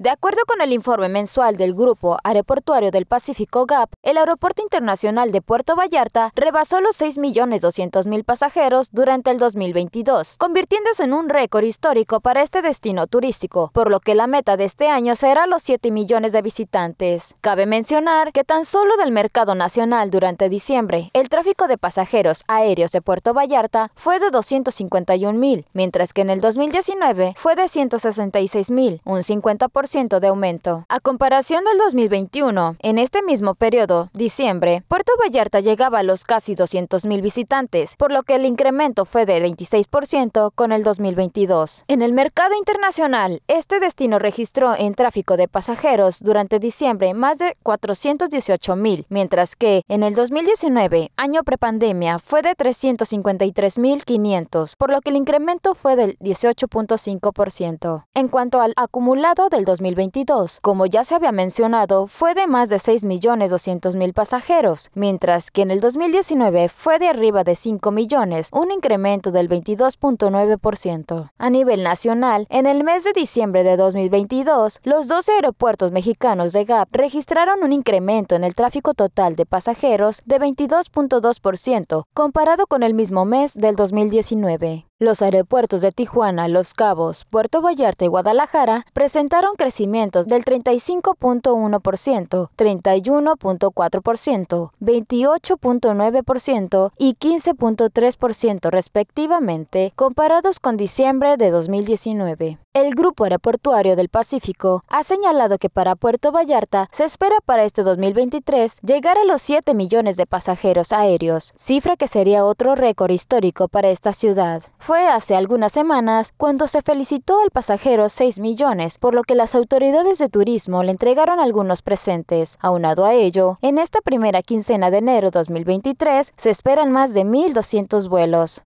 De acuerdo con el informe mensual del Grupo Aeroportuario del Pacífico GAP, el Aeropuerto Internacional de Puerto Vallarta rebasó los 6.200.000 pasajeros durante el 2022, convirtiéndose en un récord histórico para este destino turístico, por lo que la meta de este año será los 7 millones de visitantes. Cabe mencionar que tan solo del mercado nacional durante diciembre, el tráfico de pasajeros aéreos de Puerto Vallarta fue de 251.000, mientras que en el 2019 fue de 166.000, un 50% de aumento. A comparación del 2021, en este mismo periodo, diciembre, Puerto Vallarta llegaba a los casi 200.000 visitantes, por lo que el incremento fue de 26% con el 2022. En el mercado internacional, este destino registró en tráfico de pasajeros durante diciembre más de 418.000, mientras que en el 2019, año prepandemia, fue de 353.500, por lo que el incremento fue del 18.5%. En cuanto al acumulado del 2022. Como ya se había mencionado, fue de más de 6.200.000 pasajeros, mientras que en el 2019 fue de arriba de 5 millones, un incremento del 22.9%. A nivel nacional, en el mes de diciembre de 2022, los 12 aeropuertos mexicanos de GAP registraron un incremento en el tráfico total de pasajeros de 22.2% comparado con el mismo mes del 2019. Los aeropuertos de Tijuana, Los Cabos, Puerto Vallarta y Guadalajara presentaron crecimientos del 35.1%, 31.4%, 28.9% y 15.3% respectivamente, comparados con diciembre de 2019. El Grupo Aeroportuario del Pacífico ha señalado que para Puerto Vallarta se espera para este 2023 llegar a los 7 millones de pasajeros aéreos, cifra que sería otro récord histórico para esta ciudad. Fue hace algunas semanas cuando se felicitó al pasajero 6 millones, por lo que las autoridades de turismo le entregaron algunos presentes. Aunado a ello, en esta primera quincena de enero 2023 se esperan más de 1.200 vuelos.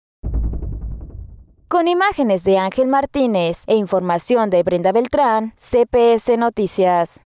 Con imágenes de Ángel Martínez e información de Brenda Beltrán, CPS Noticias.